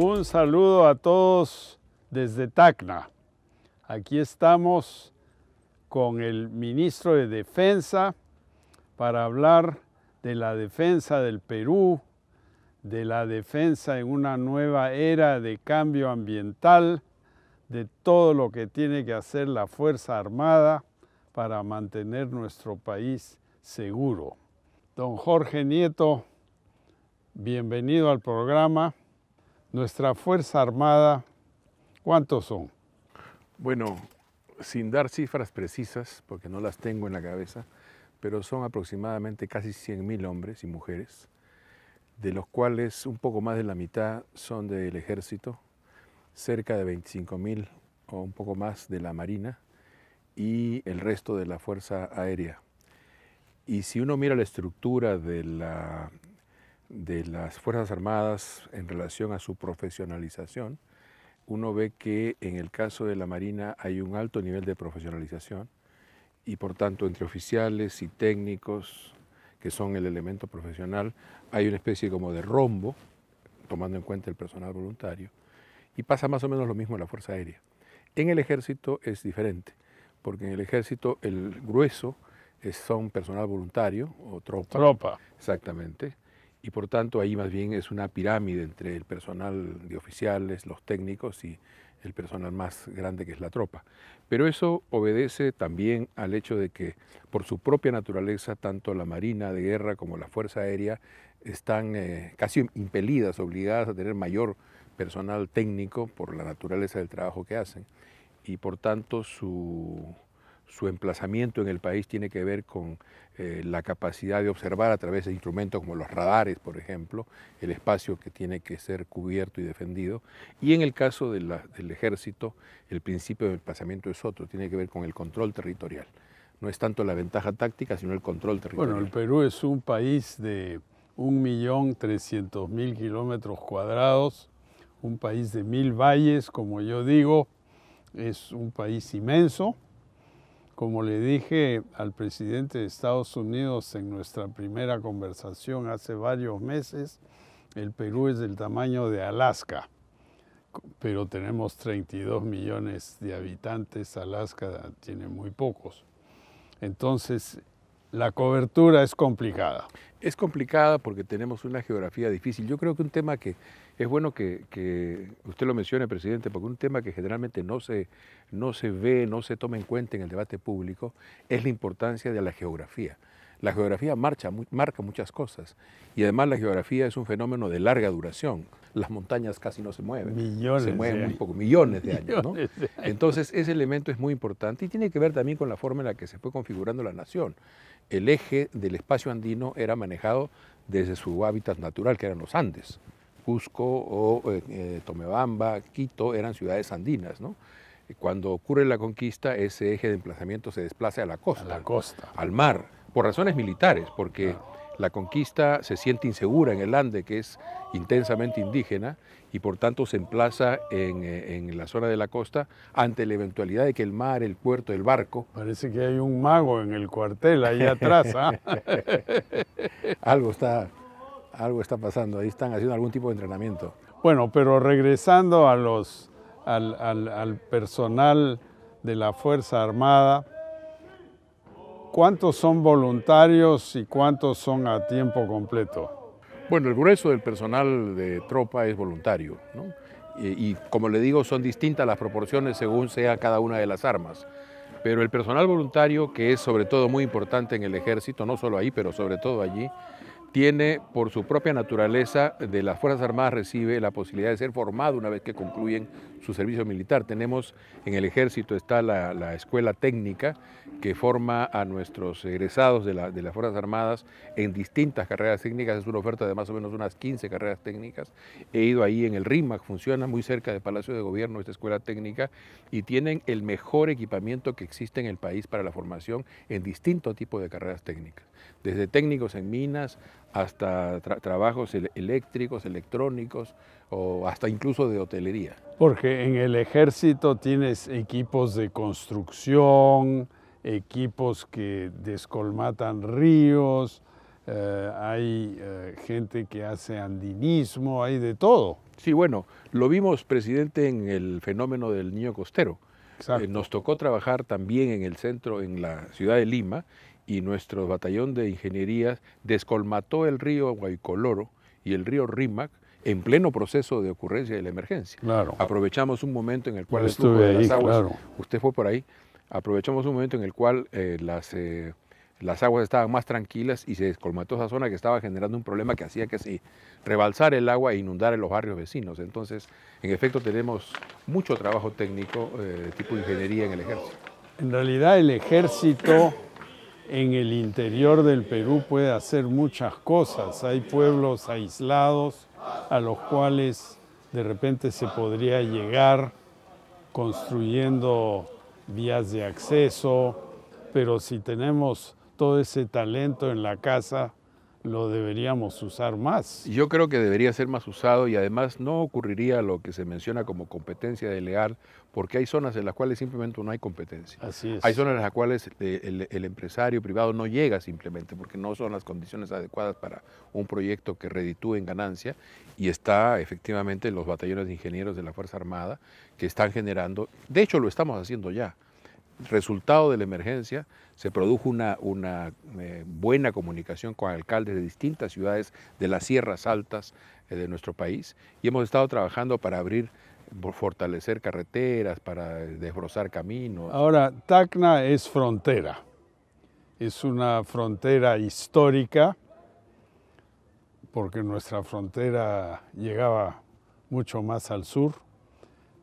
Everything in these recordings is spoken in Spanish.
Un saludo a todos desde Tacna. Aquí estamos con el ministro de Defensa para hablar de la defensa del Perú, de la defensa en una nueva era de cambio ambiental, de todo lo que tiene que hacer la Fuerza Armada para mantener nuestro país seguro. Don Jorge Nieto, bienvenido al programa. Nuestra Fuerza Armada, ¿cuántos son? Bueno, sin dar cifras precisas, porque no las tengo en la cabeza, pero son aproximadamente casi 100.000 hombres y mujeres, de los cuales un poco más de la mitad son del ejército, cerca de 25.000 o un poco más de la marina y el resto de la fuerza aérea. Y si uno mira la estructura de la de las Fuerzas Armadas en relación a su profesionalización, uno ve que en el caso de la Marina hay un alto nivel de profesionalización y por tanto entre oficiales y técnicos, que son el elemento profesional, hay una especie como de rombo, tomando en cuenta el personal voluntario, y pasa más o menos lo mismo en la Fuerza Aérea. En el ejército es diferente, porque en el ejército el grueso es, son personal voluntario o tropa. Tropa. Exactamente y por tanto ahí más bien es una pirámide entre el personal de oficiales, los técnicos y el personal más grande que es la tropa. Pero eso obedece también al hecho de que por su propia naturaleza tanto la Marina de Guerra como la Fuerza Aérea están eh, casi impelidas, obligadas a tener mayor personal técnico por la naturaleza del trabajo que hacen y por tanto su su emplazamiento en el país tiene que ver con eh, la capacidad de observar a través de instrumentos como los radares, por ejemplo, el espacio que tiene que ser cubierto y defendido. Y en el caso del ejército, el principio de emplazamiento es otro, tiene que ver con el control territorial. No es tanto la ventaja táctica, sino el control territorial. Bueno, el Perú es un país de 1.300.000 kilómetros cuadrados, un país de mil valles, como yo digo, es un país inmenso como le dije al presidente de Estados Unidos en nuestra primera conversación hace varios meses, el Perú es del tamaño de Alaska, pero tenemos 32 millones de habitantes, Alaska tiene muy pocos. Entonces, la cobertura es complicada. Es complicada porque tenemos una geografía difícil. Yo creo que un tema que es bueno que, usted lo mencione, presidente, porque un tema que generalmente no se ve, no se toma en cuenta en el debate público, es la importancia de la geografía. La geografía marca muchas cosas y además la geografía es un fenómeno de larga duración. Las montañas casi no se mueven. Se mueven muy poco, millones de años. Entonces ese elemento es muy importante y tiene que ver también con la forma en la que se fue configurando la nación. El eje del espacio andino era manejado desde su hábitat natural, que eran los Andes. Cusco o eh, eh, Tomebamba, Quito eran ciudades andinas, ¿no? Cuando ocurre la conquista, ese eje de emplazamiento se desplaza a la costa, a la costa. al mar por razones militares, porque la conquista se siente insegura en el Ande, que es intensamente indígena, y por tanto se emplaza eh, en, la zona de la costa ante la eventualidad de que el mar, el puerto, el barco... Parece que hay un mago en el cuartel ahí atrás. ¿ah? algo, está, algo está pasando, ahí están haciendo algún tipo de entrenamiento. Bueno, pero regresando a los, al personal de la Fuerza Armada, ¿Cuántos son voluntarios y cuántos son a tiempo completo? Bueno, el grueso del personal de tropa es voluntario, y, y como le digo, son distintas las proporciones según sea cada una de las armas pero el personal voluntario, que es sobre todo muy importante en el ejército, no solo ahí, pero sobre todo allí, tiene por su propia naturaleza de las Fuerzas Armadas recibe la posibilidad de ser formado una vez que concluyen su servicio militar. Tenemos en el ejército está la, escuela técnica que forma a nuestros egresados de, de, las Fuerzas Armadas en distintas carreras técnicas, es una oferta de más o menos unas 15 carreras técnicas. He ido ahí en el RIMAC, funciona muy cerca del Palacio de Gobierno esta escuela técnica y tienen el mejor equipamiento que existe en el país para la formación en distinto tipo de carreras técnicas, desde técnicos en minas, hasta trabajos eléctricos, electrónicos o hasta incluso de hotelería. Porque en el ejército tienes equipos de construcción, equipos que descolmatan ríos, eh, hay eh, gente que hace andinismo, hay de todo. Sí, bueno, lo vimos, presidente, en el fenómeno del niño costero. Eh, nos tocó trabajar también en el centro, en la ciudad de Lima, y nuestro batallón de ingenierías descolmató el río Guaycoloro y el río Rímac en pleno proceso de ocurrencia de la emergencia. Aprovechamos un momento en el cual pues las aguas, usted fue por ahí, aprovechamos un momento en el cual eh, las, eh, las aguas estaban más tranquilas y se descolmató esa zona que estaba generando un problema que hacía que se rebalsara el agua e inundara los barrios vecinos. Entonces, en efecto, tenemos mucho trabajo técnico eh, de tipo ingeniería en el ejército. En realidad el ejército en el interior del Perú puede hacer muchas cosas. Hay pueblos aislados a los cuales de repente se podría llegar construyendo vías de acceso, pero si tenemos todo ese talento en la casa, lo deberíamos usar más. Yo creo que debería ser más usado y además no ocurriría lo que se menciona como competencia de leal, porque hay zonas en las cuales simplemente no hay competencia. Hay zonas en las cuales el, empresario privado no llega simplemente porque no son las condiciones adecuadas para un proyecto que reditúe en ganancia y está efectivamente los batallones de ingenieros de la Fuerza Armada que están generando, de hecho lo estamos haciendo ya resultado de la emergencia, se produjo una, una eh, buena comunicación con alcaldes de distintas ciudades de las sierras altas eh, de nuestro país y hemos estado trabajando para abrir, fortalecer carreteras, para desbrozar caminos. Ahora, Tacna es frontera, es una frontera histórica porque nuestra frontera llegaba mucho más al sur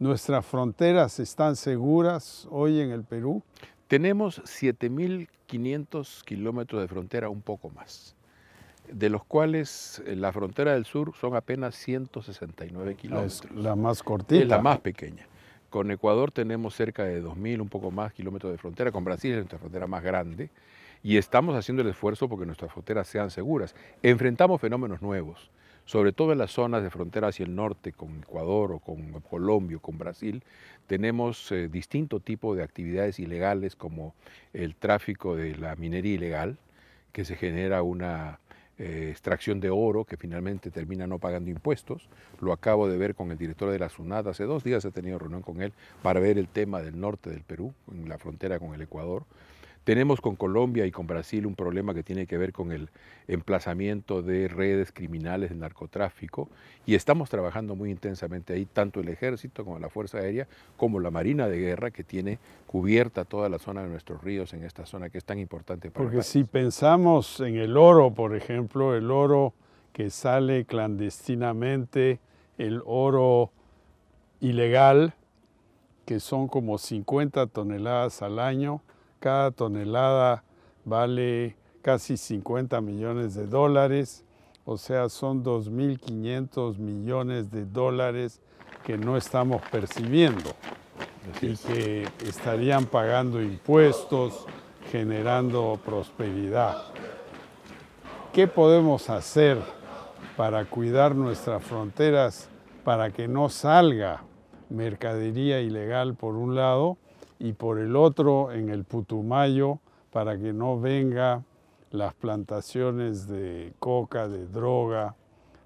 Nuestras fronteras están seguras hoy en el Perú. Tenemos 7.500 kilómetros de frontera, un poco más, de los cuales eh, la frontera del sur son apenas 169 kilómetros. la más cortita. Es la más pequeña. Con Ecuador tenemos cerca de 2.000, un poco más, kilómetros de frontera. Con Brasil es nuestra frontera más grande. Y estamos haciendo el esfuerzo porque nuestras fronteras sean seguras. Enfrentamos fenómenos nuevos sobre todo en las zonas de frontera hacia el norte, con Ecuador o con Colombia o con Brasil, tenemos eh, distinto tipo de actividades ilegales como el tráfico de la minería ilegal, que se genera una eh, extracción de oro que finalmente termina no pagando impuestos. Lo acabo de ver con el director de la SUNAT, hace dos días he tenido reunión con él para ver el tema del norte del Perú, en la frontera con el Ecuador. Tenemos con Colombia y con Brasil un problema que tiene que ver con el emplazamiento de redes criminales de narcotráfico y estamos trabajando muy intensamente ahí, tanto el ejército como la Fuerza Aérea, como la Marina de Guerra, que tiene cubierta toda la zona de nuestros ríos en esta zona que es tan importante para Porque si pensamos en el oro, por ejemplo, el oro que sale clandestinamente, el oro ilegal, que son como 50 toneladas al año, cada tonelada vale casi 50 millones de dólares, o sea, son 2.500 millones de dólares que no estamos percibiendo y que estarían pagando impuestos, generando prosperidad. ¿Qué podemos hacer para cuidar nuestras fronteras, para que no salga mercadería ilegal por un lado y por el otro en el Putumayo para que no vengan las plantaciones de coca, de droga,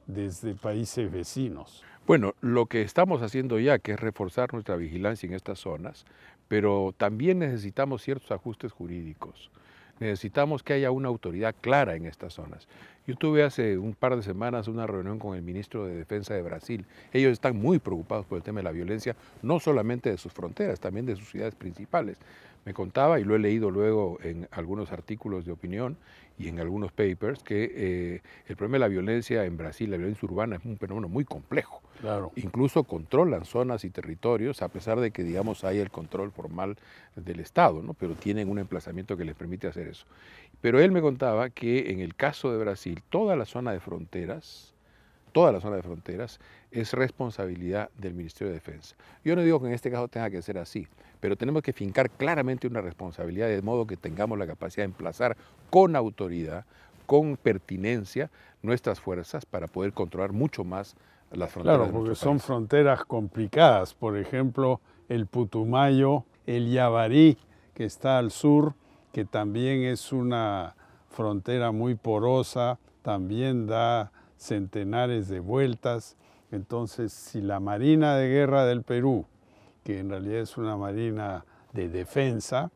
desde países vecinos. Bueno, lo que estamos haciendo ya, que es reforzar nuestra vigilancia en estas zonas, pero también necesitamos ciertos ajustes jurídicos. Necesitamos que haya una autoridad clara en estas zonas. Yo tuve hace un par de semanas una reunión con el ministro de Defensa de Brasil. Ellos están muy preocupados por el tema de la violencia, no solamente de sus fronteras, también de sus ciudades principales. Me contaba, y lo he leído luego en algunos artículos de opinión y en algunos papers, que eh, el problema de la violencia en Brasil, la violencia urbana, es un fenómeno muy complejo. Claro. Incluso controlan zonas y territorios, a pesar de que, digamos, hay el control formal del Estado, ¿no? pero tienen un emplazamiento que les permite hacer eso. Pero él me contaba que en el caso de Brasil, toda la zona de fronteras, toda la zona de fronteras, es responsabilidad del Ministerio de Defensa. Yo no digo que en este caso tenga que ser así, pero tenemos que fincar claramente una responsabilidad de modo que tengamos la capacidad de emplazar con autoridad, con pertinencia, nuestras fuerzas para poder controlar mucho más las fronteras. Claro, porque son fronteras complicadas. Por ejemplo, el Putumayo, el Yabarí, que está al sur, que también es una frontera muy porosa, también da centenares de vueltas. Entonces, si la Marina de Guerra del Perú, que en realidad es una marina de defensa,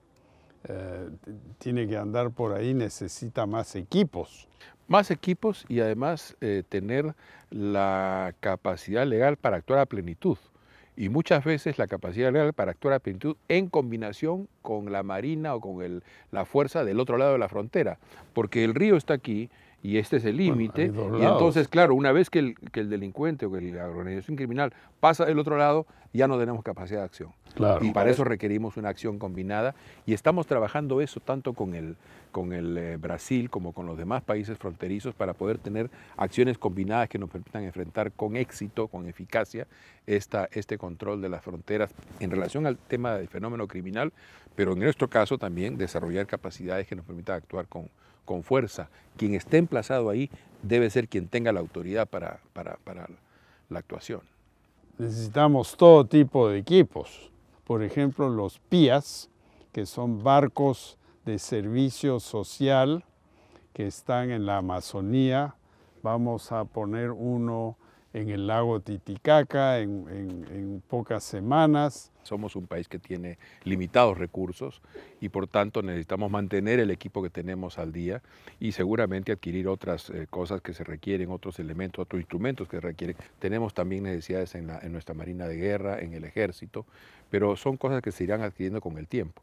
eh, tiene que andar por ahí, necesita más equipos. Más equipos y además eh, tener la capacidad legal para actuar a plenitud. Y muchas veces la capacidad legal para actuar a plenitud en combinación con la marina o con la fuerza del otro lado de la frontera. Porque el río está aquí y este es el límite. y entonces, claro, una vez que el, delincuente o la organización criminal pasa del otro lado, ya no tenemos capacidad de acción. Y para eso requerimos una acción combinada y estamos trabajando eso tanto con el, con el eh, Brasil como con los demás países fronterizos para poder tener acciones combinadas que nos permitan enfrentar con éxito, con eficacia, esta, este control de las fronteras en relación al tema del fenómeno criminal, pero en nuestro caso también desarrollar capacidades que nos permitan actuar con, con fuerza. Quien esté emplazado ahí debe ser quien tenga la autoridad para, la actuación. Necesitamos todo tipo de equipos. Por ejemplo, los PIAs, que son barcos de servicio social que están en la Amazonía. Vamos a poner uno en el lago Titicaca en, pocas semanas. Somos un país que tiene limitados recursos y por tanto necesitamos mantener el equipo que tenemos al día y seguramente adquirir otras eh, cosas que se requieren, otros elementos, otros instrumentos que se requieren. Tenemos también necesidades en nuestra Marina de Guerra, en el Ejército, pero son cosas que se irán adquiriendo con el tiempo.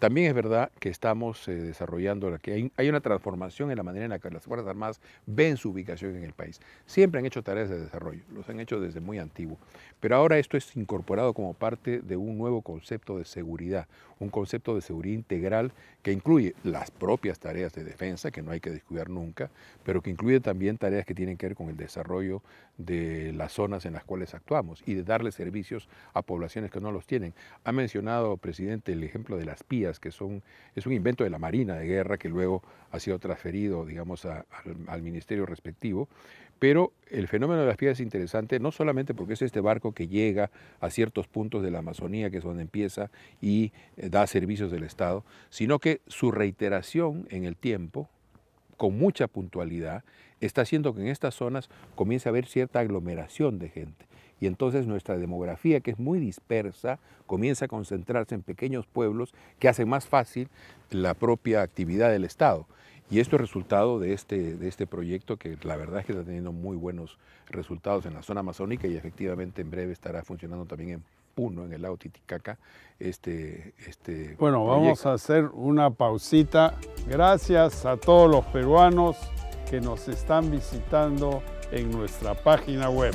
También es verdad que estamos eh, desarrollando, que hay, hay, una transformación en la manera en la que las Fuerzas Armadas ven su ubicación en el país. Siempre han hecho tareas de desarrollo, los han hecho desde muy antiguo, pero ahora esto es incorporado como parte de un nuevo concepto de seguridad, un concepto de seguridad integral que incluye las propias tareas de defensa, que no hay que descuidar nunca, pero que incluye también tareas que tienen que ver con el desarrollo de las zonas en las cuales actuamos y de darle servicios a poblaciones que no los tienen. Ha mencionado, presidente, el ejemplo de las pías que es un invento de la Marina de Guerra que luego ha sido transferido, digamos, al, al, ministerio respectivo. Pero el fenómeno de las piedras es interesante no solamente porque es este barco que llega a ciertos puntos de la Amazonía, que es donde empieza, y eh, da servicios del Estado, sino que su reiteración en el tiempo, con mucha puntualidad, está haciendo que en estas zonas comience a haber cierta aglomeración de gente. Y entonces nuestra demografía, que es muy dispersa, comienza a concentrarse en pequeños pueblos que hacen más fácil la propia actividad del Estado. Y esto es resultado de este, de este proyecto que la verdad es que está teniendo muy buenos resultados en la zona amazónica y efectivamente en breve estará funcionando también en Puno, en el lago Titicaca. Este, este bueno, vamos a hacer una pausita. Gracias a todos los peruanos que nos están visitando en nuestra página web.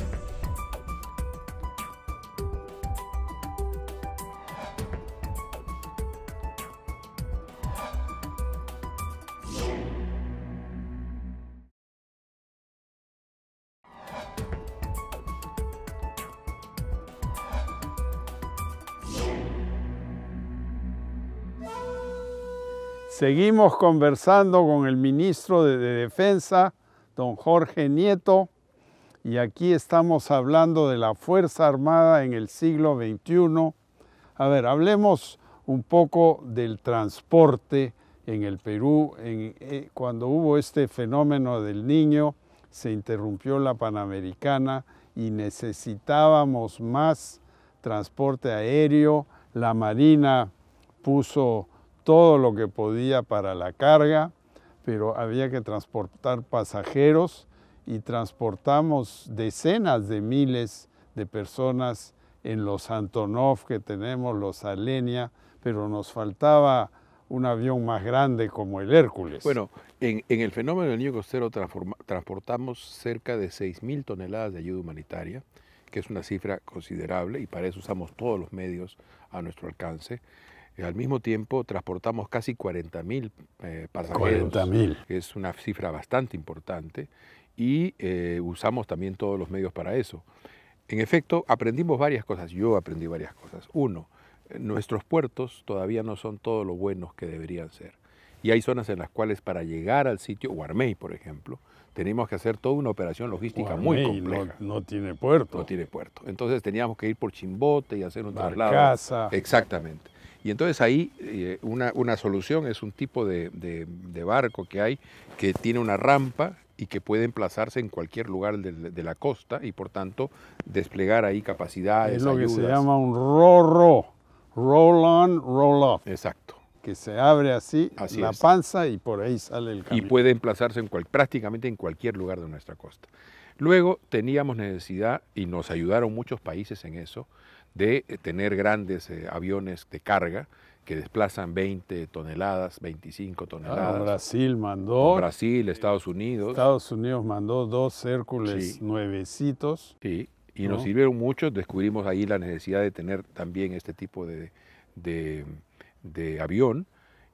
Seguimos conversando con el ministro de Defensa, don Jorge Nieto, y aquí estamos hablando de la Fuerza Armada en el siglo XXI. A ver, hablemos un poco del transporte en el Perú. Eh, cuando hubo este fenómeno del niño, se interrumpió la Panamericana y necesitábamos más transporte aéreo. La Marina puso todo lo que podía para la carga, pero había que transportar pasajeros y transportamos decenas de miles de personas en los Antonov que tenemos, los Alenia, pero nos faltaba un avión más grande como el Hércules. Bueno, en, en el fenómeno del niño costero transportamos cerca de 6.000 toneladas de ayuda humanitaria, que es una cifra considerable y para eso usamos todos los medios a nuestro alcance al mismo tiempo transportamos casi 40.000 eh, pasajeros. 40.000. Es una cifra bastante importante y eh, usamos también todos los medios para eso. En efecto, aprendimos varias cosas. Yo aprendí varias cosas. Uno, nuestros puertos todavía no son todos los buenos que deberían ser. Y hay zonas en las cuales para llegar al sitio, Guarmey, por ejemplo, tenemos que hacer toda una operación logística muy compleja. No, tiene puerto. No tiene puerto. Entonces teníamos que ir por Chimbote y hacer un traslado. Exactamente. Y entonces ahí eh, una, solución es un tipo de, barco que hay que tiene una rampa y que puede emplazarse en cualquier lugar de, la costa y por tanto desplegar ahí capacidades. Es lo que se llama un ro-ro, roll on, roll off. Exacto que se abre así, la panza y por ahí sale el camión. Y puede emplazarse en cual, prácticamente en cualquier lugar de nuestra costa. Luego teníamos necesidad, y nos ayudaron muchos países en eso, de eh, tener grandes eh, aviones de carga que desplazan 20 toneladas, 25 ah, toneladas. Brasil mandó. Brasil, Estados Unidos. Estados Unidos mandó dos Hércules nuevecitos. Sí, y nos sirvieron mucho. Descubrimos ahí la necesidad de tener también este tipo de avión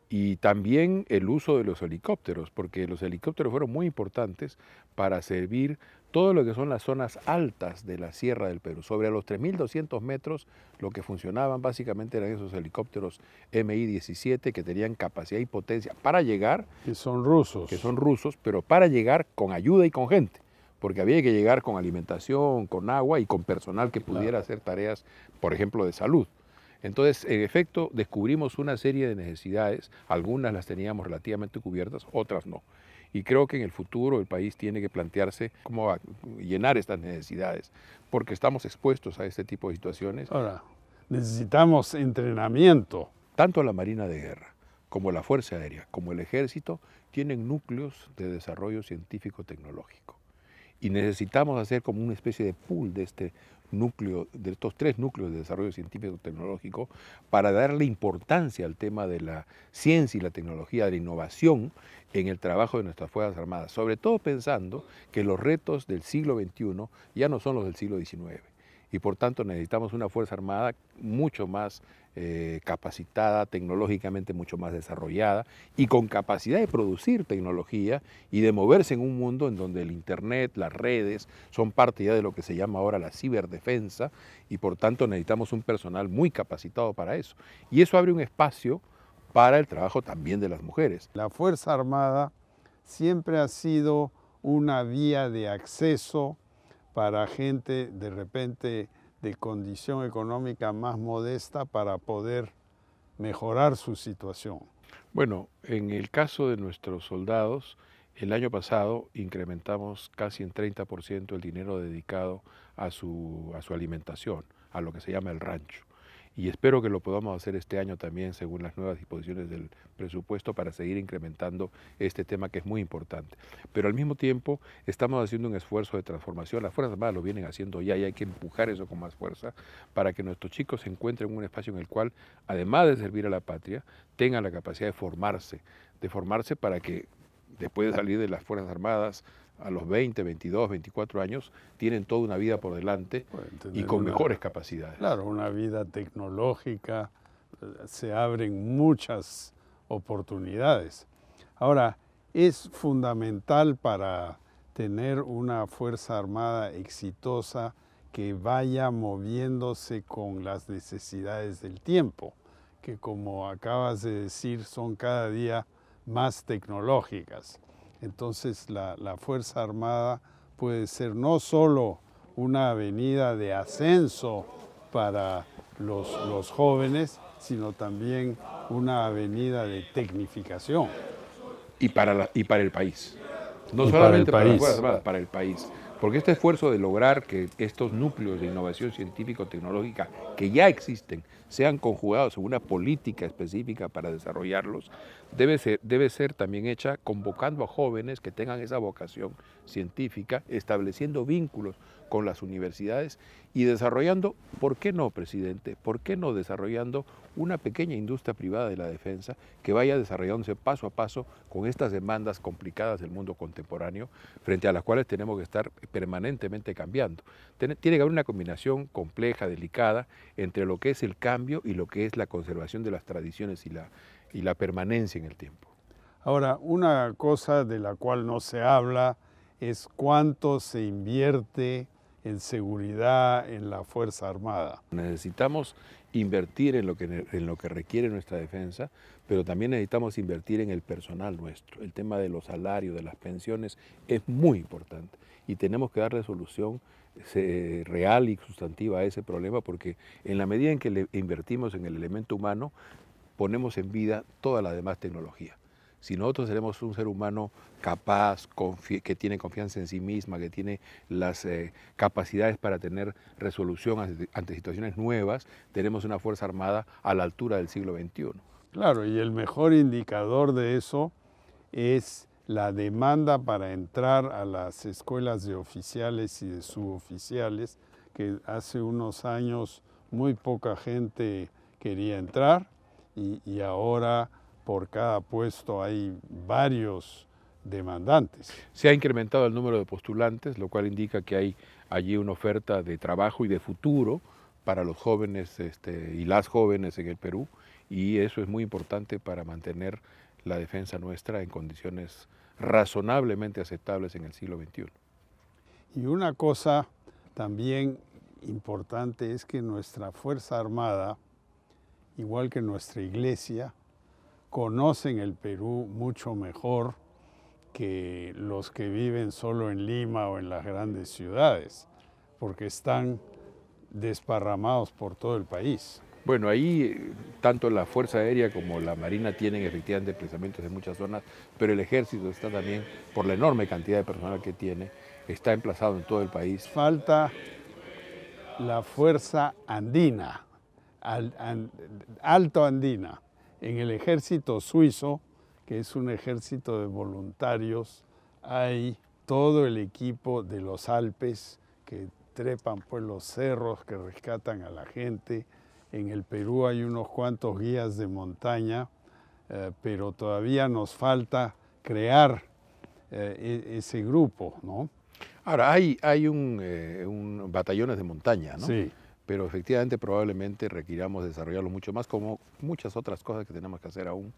y también el uso de los helicópteros, porque los helicópteros fueron muy importantes para servir todo lo que son las zonas altas de la Sierra del Perú. Sobre los 3.200 metros, lo que funcionaban básicamente eran esos helicópteros MI-17 que tenían capacidad y potencia para llegar. Que son rusos. Que son rusos, pero para llegar con ayuda y con gente. Porque había que llegar con alimentación, con agua y con personal que pudiera hacer tareas, por ejemplo, de salud. Entonces, en efecto, descubrimos una serie de necesidades, algunas las teníamos relativamente cubiertas, otras no. Y creo que en el futuro el país tiene que plantearse cómo va a llenar estas necesidades, porque estamos expuestos a este tipo de situaciones. Ahora, necesitamos entrenamiento. Tanto la Marina de Guerra como la Fuerza Aérea, como el Ejército, tienen núcleos de desarrollo científico-tecnológico y necesitamos hacer como una especie de pool de este núcleo, de estos tres núcleos de desarrollo científico tecnológico para darle importancia al tema de la ciencia y la tecnología, de la innovación en el trabajo de nuestras Fuerzas Armadas, sobre todo pensando que los retos del siglo XXI ya no son los del siglo XIX y por tanto necesitamos una Fuerza Armada mucho más eh, capacitada, tecnológicamente mucho más desarrollada y con capacidad de producir tecnología y de moverse en un mundo en donde el Internet, las redes son parte ya de lo que se llama ahora la ciberdefensa y por tanto necesitamos un personal muy capacitado para eso. Y eso abre un espacio para el trabajo también de las mujeres. La Fuerza Armada siempre ha sido una vía de acceso para gente de repente de condición económica más modesta para poder mejorar su situación? Bueno, en el caso de nuestros soldados, el año pasado incrementamos casi en 30% el dinero dedicado a su, a su alimentación, a lo que se llama el rancho y espero que lo podamos hacer este año también según las nuevas disposiciones del presupuesto para seguir incrementando este tema que es muy importante. Pero al mismo tiempo estamos haciendo un esfuerzo de transformación, las Fuerzas Armadas lo vienen haciendo ya y hay que empujar eso con más fuerza para que nuestros chicos se encuentren en un espacio en el cual, además de servir a la patria, tengan la capacidad de formarse, de formarse para que después de salir de las Fuerzas Armadas a los 20, 22, 24 años, tienen toda una vida por delante y con mejores capacidades. Claro, una vida tecnológica, eh, se abren muchas oportunidades. Ahora, es fundamental para tener una Fuerza Armada exitosa que vaya moviéndose con las necesidades del tiempo, que como acabas de decir son cada día más tecnológicas. Entonces la, Fuerza Armada puede ser no solo una avenida de ascenso para los, los jóvenes, sino también una avenida de tecnificación. Y para, la, y para el país. No solamente para, el país. para, para el país. Porque este esfuerzo de lograr que estos núcleos de innovación científico-tecnológica que ya existen sean conjugados en una política específica para desarrollarlos, debe ser, debe ser también hecha convocando a jóvenes que tengan esa vocación científica, estableciendo vínculos con las universidades y desarrollando, ¿por qué no, presidente? ¿Por qué no desarrollando una pequeña industria privada de la defensa que vaya desarrollándose paso a paso con estas demandas complicadas del mundo contemporáneo, frente a las cuales tenemos que estar permanentemente cambiando? Tiene que haber una combinación compleja, delicada, entre lo que es el cambio y lo que es la conservación de las tradiciones y la, permanencia en el tiempo. Ahora, una cosa de la cual no se habla es cuánto se invierte en seguridad, en la Fuerza Armada. Necesitamos invertir en lo que, requiere nuestra defensa, pero también necesitamos invertir en el personal nuestro. El tema de los salarios, de las pensiones, es muy importante y tenemos que darle solución eh, real y sustantiva a ese problema porque en la medida en que invertimos en el elemento humano, ponemos en vida toda la demás tecnología si nosotros seremos un ser humano capaz, que tiene confianza en sí misma, que tiene las eh, capacidades para tener resolución ante, situaciones nuevas, tenemos una Fuerza Armada a la altura del siglo XXI. Claro, y el mejor indicador de eso es la demanda para entrar a las escuelas de oficiales y de suboficiales, que hace unos años muy poca gente quería entrar y ahora por cada puesto hay varios demandantes. Se ha incrementado el número de postulantes, lo cual indica que hay allí una oferta de trabajo y de futuro para los jóvenes este, y las jóvenes en el Perú y eso es muy importante para mantener la defensa nuestra en condiciones razonablemente aceptables en el siglo XXI. Y una cosa también importante es que nuestra Fuerza Armada, igual que nuestra Iglesia, conocen el Perú mucho mejor que los que viven solo en Lima o en las grandes ciudades, porque están desparramados por todo el país. Bueno, ahí eh, tanto la Fuerza Aérea como la Marina tienen efectivamente emplazamientos en muchas zonas, pero el ejército está también, por la enorme cantidad de personal que tiene, está emplazado en todo el país. Falta la Fuerza Andina, alto andina. En el ejército suizo, que es un ejército de voluntarios, hay todo el equipo de los Alpes que trepan por pues, los cerros, que rescatan a la gente. En el Perú hay unos cuantos guías de montaña, eh, pero todavía nos falta crear eh, e-, ese grupo, ¿no? Ahora, hay, hay un, eh, un batallones de montaña, ¿no? Sí pero efectivamente probablemente requiramos desarrollarlo mucho más, como muchas otras cosas que tenemos que hacer aún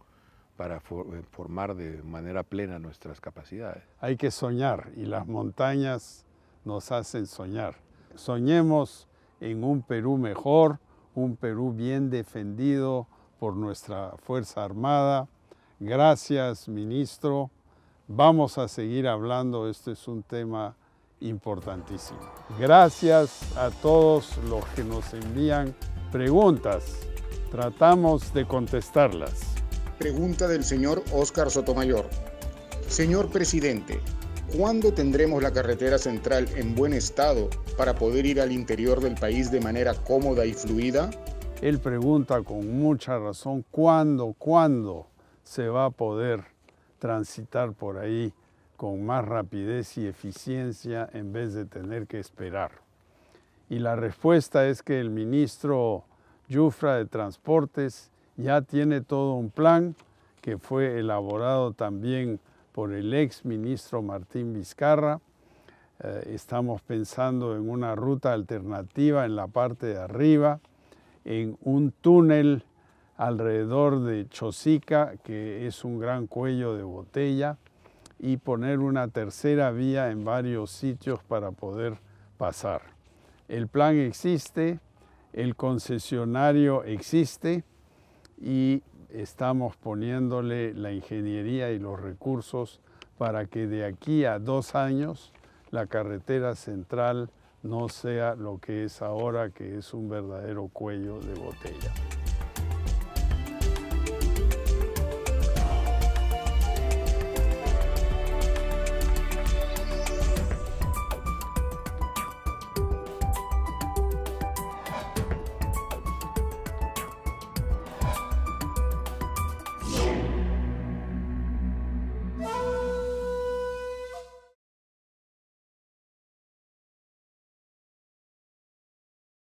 para eh, formar de manera plena nuestras capacidades. Hay que soñar y las montañas nos hacen soñar. Soñemos en un Perú mejor, un Perú bien defendido por nuestra Fuerza Armada. Gracias, ministro. Vamos a seguir hablando, este es un tema importantísimo. Gracias a todos los que nos envían preguntas. Tratamos de contestarlas. Pregunta del señor Óscar Sotomayor. Señor presidente, ¿cuándo tendremos la carretera central en buen estado para poder ir al interior del país de manera cómoda y fluida? Él pregunta con mucha razón cuándo, cuándo se va a poder transitar por ahí con más rapidez y eficiencia en vez de tener que esperar. Y la respuesta es que el ministro Yufra de Transportes ya tiene todo un plan que fue elaborado también por el ex ministro Martín Vizcarra. Eh, estamos pensando en una ruta alternativa en la parte de arriba, en un túnel alrededor de Chosica, que es un gran cuello de botella, y poner una tercera vía en varios sitios para poder pasar. El plan existe, el concesionario existe y estamos poniéndole la ingeniería y los recursos para que de aquí a dos años la carretera central no sea lo que es ahora, que es un verdadero cuello de botella.